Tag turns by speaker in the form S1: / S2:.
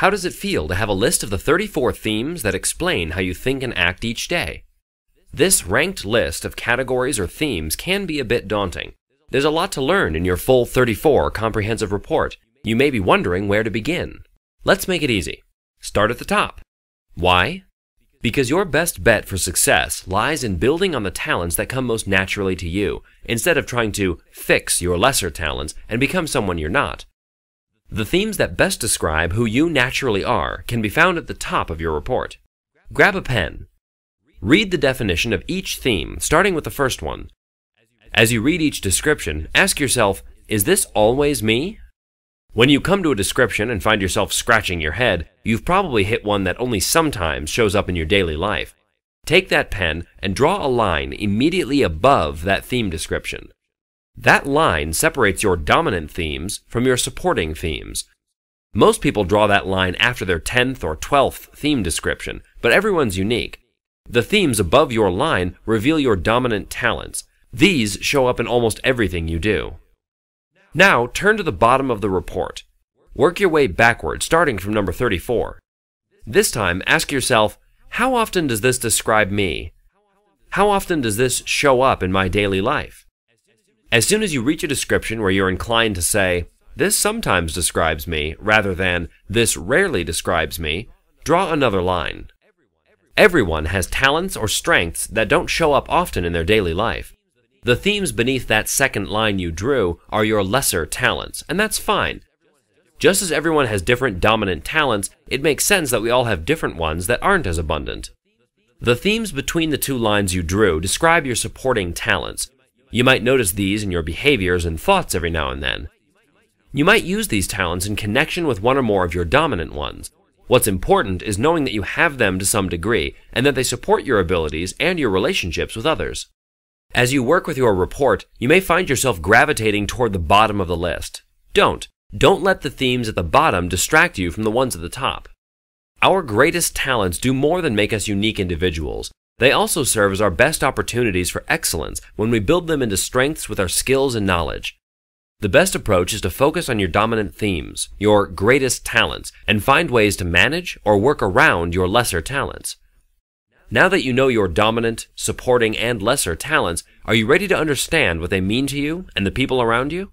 S1: How does it feel to have a list of the 34 themes that explain how you think and act each day? This ranked list of categories or themes can be a bit daunting. There's a lot to learn in your full 34 comprehensive report. You may be wondering where to begin. Let's make it easy. Start at the top. Why? Because your best bet for success lies in building on the talents that come most naturally to you, instead of trying to fix your lesser talents and become someone you're not. The themes that best describe who you naturally are can be found at the top of your report. Grab a pen. Read the definition of each theme, starting with the first one. As you read each description, ask yourself, is this always me? When you come to a description and find yourself scratching your head, you've probably hit one that only sometimes shows up in your daily life. Take that pen and draw a line immediately above that theme description. That line separates your dominant themes from your supporting themes. Most people draw that line after their 10th or 12th theme description, but everyone's unique. The themes above your line reveal your dominant talents. These show up in almost everything you do. Now turn to the bottom of the report. Work your way backward, starting from number 34. This time, ask yourself, how often does this describe me? How often does this show up in my daily life? As soon as you reach a description where you're inclined to say, this sometimes describes me, rather than this rarely describes me, draw another line. Everyone has talents or strengths that don't show up often in their daily life. The themes beneath that second line you drew are your lesser talents, and that's fine. Just as everyone has different dominant talents, it makes sense that we all have different ones that aren't as abundant. The themes between the two lines you drew describe your supporting talents, you might notice these in your behaviors and thoughts every now and then. You might use these talents in connection with one or more of your dominant ones. What's important is knowing that you have them to some degree and that they support your abilities and your relationships with others. As you work with your report, you may find yourself gravitating toward the bottom of the list. Don't. Don't let the themes at the bottom distract you from the ones at the top. Our greatest talents do more than make us unique individuals. They also serve as our best opportunities for excellence when we build them into strengths with our skills and knowledge. The best approach is to focus on your dominant themes, your greatest talents, and find ways to manage or work around your lesser talents. Now that you know your dominant, supporting, and lesser talents, are you ready to understand what they mean to you and the people around you?